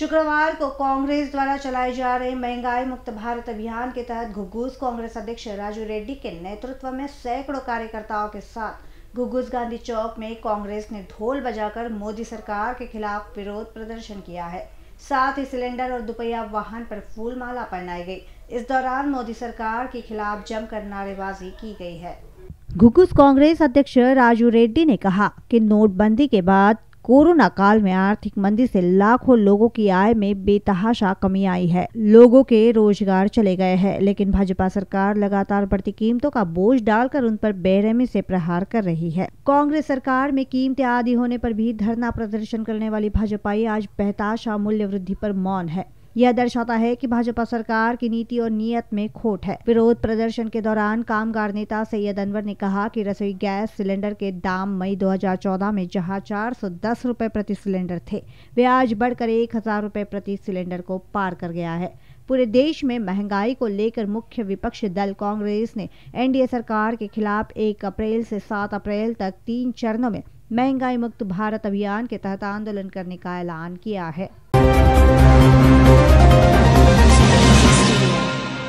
शुक्रवार को कांग्रेस द्वारा चलाए जा रहे महंगाई मुक्त भारत अभियान के तहत घुग्गूस कांग्रेस अध्यक्ष राजू रेड्डी के नेतृत्व में सैकड़ों कार्यकर्ताओं के साथ घुग्गूस गांधी चौक में कांग्रेस ने ढोल बजाकर मोदी सरकार के खिलाफ विरोध प्रदर्शन किया है साथ ही सिलेंडर और दुपहिया वाहन पर फूलमाला पहनाई गई इस दौरान मोदी सरकार के खिलाफ जमकर नारेबाजी की गई है घुगुस कांग्रेस अध्यक्ष राजू रेड्डी ने कहा कि नोटबंदी के बाद कोरोना काल में आर्थिक मंदी से लाखों लोगों की आय में बेतहाशा कमी आई है लोगों के रोजगार चले गए हैं लेकिन भाजपा सरकार लगातार बढ़ती कीमतों का बोझ डालकर उन पर बेरहमी से प्रहार कर रही है कांग्रेस सरकार में कीमतें आदि होने पर भी धरना प्रदर्शन करने वाली भाजपाई आज बेहताशा मूल्य वृद्धि पर मौन है यह दर्शाता है कि भाजपा सरकार की नीति और नियत में खोट है विरोध प्रदर्शन के दौरान कामगार नेता सैयद अनवर ने कहा कि रसोई गैस सिलेंडर के दाम मई 2014 में जहां चार सौ दस रूपए प्रति सिलेंडर थे वे आज बढ़कर एक हजार रूपए प्रति सिलेंडर को पार कर गया है पूरे देश में महंगाई को लेकर मुख्य विपक्षी दल कांग्रेस ने एनडीए सरकार के खिलाफ एक अप्रैल से सात अप्रैल तक तीन चरणों में महंगाई मुक्त भारत अभियान के तहत आंदोलन करने का ऐलान किया है